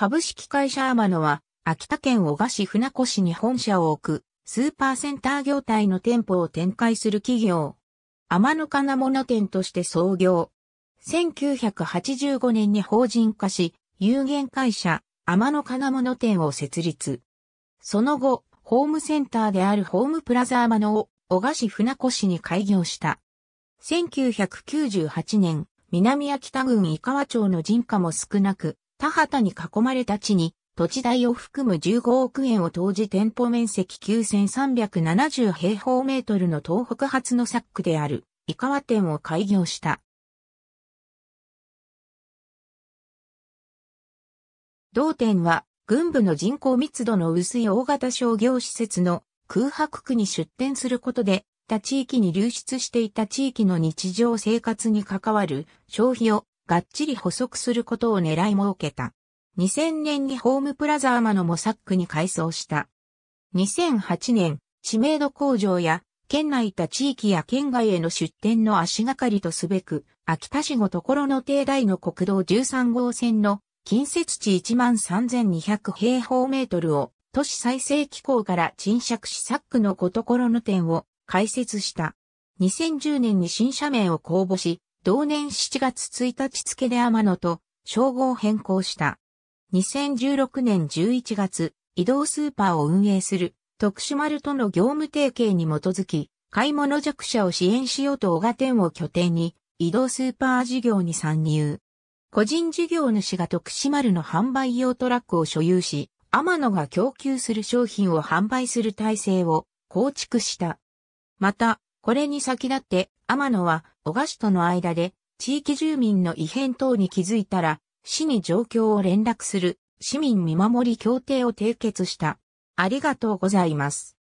株式会社アマノは、秋田県小賀市船越に本社を置く、スーパーセンター業態の店舗を展開する企業。天野金物店として創業。1985年に法人化し、有限会社、天野金物店を設立。その後、ホームセンターであるホームプラザ天野を、小賀市船越に開業した。1998年、南秋田郡井川町の人家も少なく、田畑に囲まれた地に、土地代を含む15億円を投じ店舗面積9370平方メートルの東北初のサックである、井川店を開業した。同店は、軍部の人口密度の薄い大型商業施設の空白区に出店することで、他地域に流出していた地域の日常生活に関わる消費をがっちり補足することを狙い設けた。2000年にホームプラザ天野もサックに改装した。2008年、知名度向上や、県内た地域や県外への出店の足がかりとすべく、秋田市ごところの定大の国道13号線の近接地13,200平方メートルを都市再生機構から賃借しサックのごところの店を開設した。2010年に新社名を公募し、同年7月1日付で天野と称号変更した。2016年11月、移動スーパーを運営する徳島るとの業務提携に基づき、買い物弱者を支援しようと小賀店を拠点に移動スーパー事業に参入。個人事業主が徳島るの販売用トラックを所有し、天野が供給する商品を販売する体制を構築した。また、これに先立って天野は小菓子との間で地域住民の異変等に気づいたら、市に状況を連絡する市民見守り協定を締結した。ありがとうございます。